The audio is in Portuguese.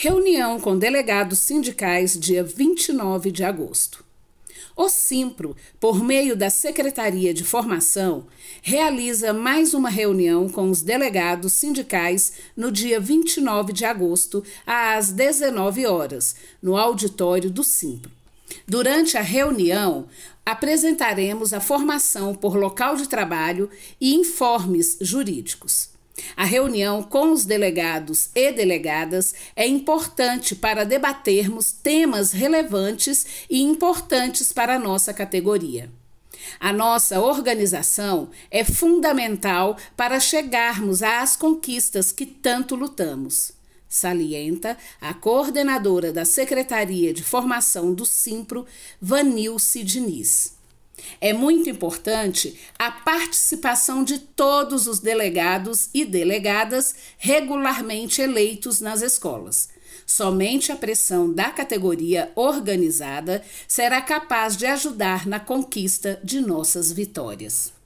Reunião com delegados sindicais dia 29 de agosto. O Simpro, por meio da Secretaria de Formação, realiza mais uma reunião com os delegados sindicais no dia 29 de agosto, às 19 horas, no auditório do Simpro. Durante a reunião, apresentaremos a formação por local de trabalho e informes jurídicos. A reunião com os delegados e delegadas é importante para debatermos temas relevantes e importantes para a nossa categoria. A nossa organização é fundamental para chegarmos às conquistas que tanto lutamos. Salienta a coordenadora da Secretaria de Formação do Simpro, Vanilce Diniz. É muito importante a participação de todos os delegados e delegadas regularmente eleitos nas escolas. Somente a pressão da categoria organizada será capaz de ajudar na conquista de nossas vitórias.